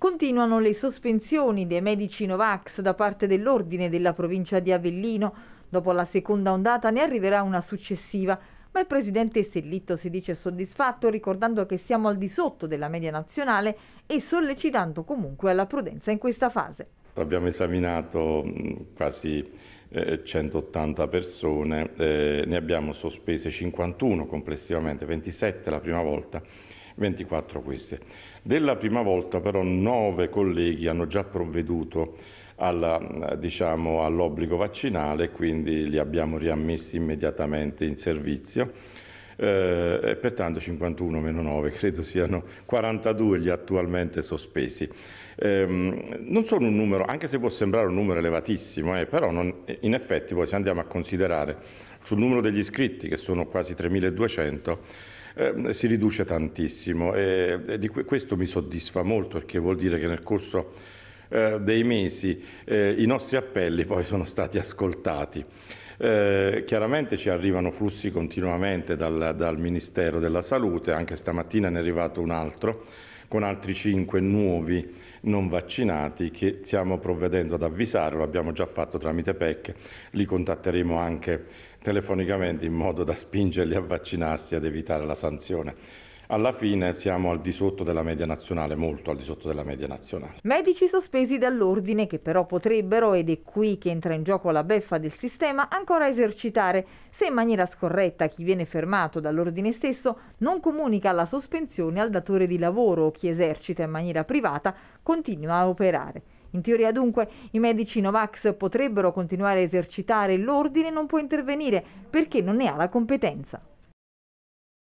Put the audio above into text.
Continuano le sospensioni dei medici Novax da parte dell'Ordine della provincia di Avellino. Dopo la seconda ondata ne arriverà una successiva, ma il presidente Sellitto si dice soddisfatto ricordando che siamo al di sotto della media nazionale e sollecitando comunque alla prudenza in questa fase. Abbiamo esaminato mm, quasi 180 eh, persone, eh, ne abbiamo sospese 51 complessivamente, 27 la prima volta 24 queste. Della prima volta però nove colleghi hanno già provveduto alla, diciamo, all'obbligo vaccinale, quindi li abbiamo riammessi immediatamente in servizio eh, pertanto 51 meno 9, credo siano 42 gli attualmente sospesi. Ehm, non sono un numero, anche se può sembrare un numero elevatissimo, eh, però non, in effetti poi se andiamo a considerare sul numero degli iscritti, che sono quasi 3.200, eh, si riduce tantissimo e, e di que questo mi soddisfa molto perché vuol dire che nel corso eh, dei mesi eh, i nostri appelli poi sono stati ascoltati. Eh, chiaramente ci arrivano flussi continuamente dal, dal Ministero della Salute, anche stamattina ne è arrivato un altro con altri 5 nuovi non vaccinati che stiamo provvedendo ad avvisare, lo abbiamo già fatto tramite PEC, li contatteremo anche telefonicamente in modo da spingerli a vaccinarsi ed evitare la sanzione alla fine siamo al di sotto della media nazionale, molto al di sotto della media nazionale. Medici sospesi dall'ordine che però potrebbero, ed è qui che entra in gioco la beffa del sistema, ancora esercitare se in maniera scorretta chi viene fermato dall'ordine stesso non comunica la sospensione al datore di lavoro o chi esercita in maniera privata continua a operare. In teoria dunque i medici Novax potrebbero continuare a esercitare l'ordine non può intervenire perché non ne ha la competenza.